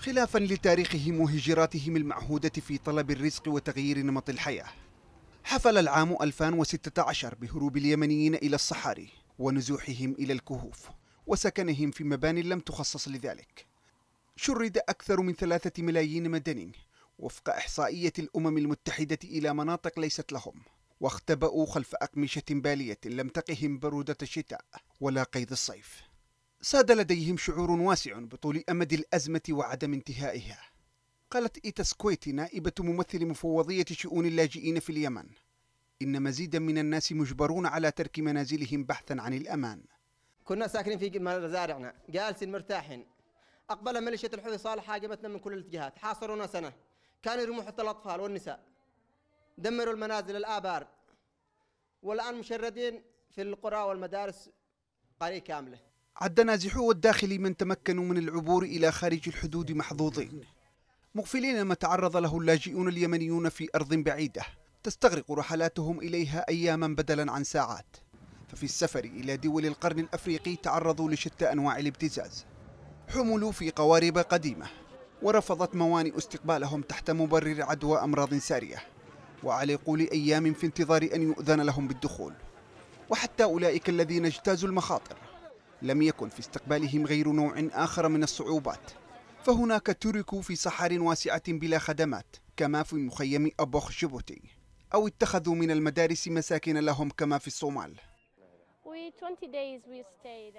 خلافا لتاريخهم وهجراتهم المعهودة في طلب الرزق وتغيير نمط الحياة حفل العام 2016 بهروب اليمنيين إلى الصحاري ونزوحهم إلى الكهوف وسكنهم في مبان لم تخصص لذلك شرد أكثر من ثلاثة ملايين مدني وفق إحصائية الأمم المتحدة إلى مناطق ليست لهم واختبأوا خلف أقمشة بالية لم تقهم برودة الشتاء ولا قيد الصيف ساد لديهم شعور واسع بطول أمد الأزمة وعدم انتهائها قالت إيتا سكويتي نائبة ممثل مفوضية شؤون اللاجئين في اليمن إن مزيدا من الناس مجبرون على ترك منازلهم بحثا عن الأمان كنا ساكنين في مزارعنا جالسين مرتاحين أقبل ميليشيا الحوثي صالح هاجمتنا من كل الاتجاهات حاصرونا سنة كانوا يرموا حتى الأطفال والنساء دمروا المنازل الآبار والآن مشردين في القرى والمدارس قرية كاملة عد نازحو الداخل من تمكنوا من العبور إلى خارج الحدود محظوظين مغفلين ما تعرض له اللاجئون اليمنيون في أرض بعيدة تستغرق رحلاتهم إليها أياما بدلا عن ساعات ففي السفر إلى دول القرن الأفريقي تعرضوا لشتى أنواع الابتزاز حملوا في قوارب قديمة ورفضت موانئ استقبالهم تحت مبرر عدوى أمراض سارية وعلقوا لأيام في انتظار أن يؤذن لهم بالدخول وحتى أولئك الذين اجتازوا المخاطر لم يكن في استقبالهم غير نوع آخر من الصعوبات فهناك تركوا في صحار واسعة بلا خدمات كما في مخيم أبوخ جيبوتي أو اتخذوا من المدارس مساكن لهم كما في الصومال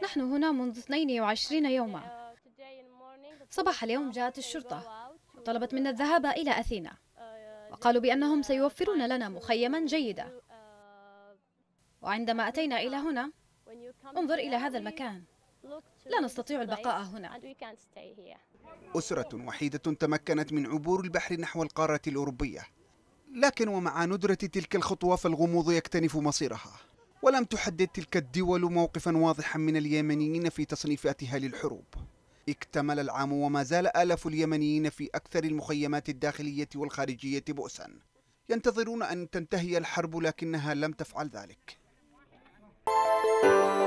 نحن هنا منذ 22 يوما صباح اليوم جاءت الشرطة وطلبت منا الذهاب إلى أثينا uh, وقالوا بأنهم سيوفرون لنا مخيما جيدا uh, وعندما أتينا إلى هنا انظر إلى هذا المكان لا نستطيع البقاء هنا أسرة وحيدة تمكنت من عبور البحر نحو القارة الأوروبية لكن ومع ندرة تلك الخطوة فالغموض يكتنف مصيرها ولم تحدد تلك الدول موقفا واضحا من اليمنيين في تصنيفاتها للحروب اكتمل العام وما زال آلاف اليمنيين في أكثر المخيمات الداخلية والخارجية بؤسا ينتظرون أن تنتهي الحرب لكنها لم تفعل ذلك Música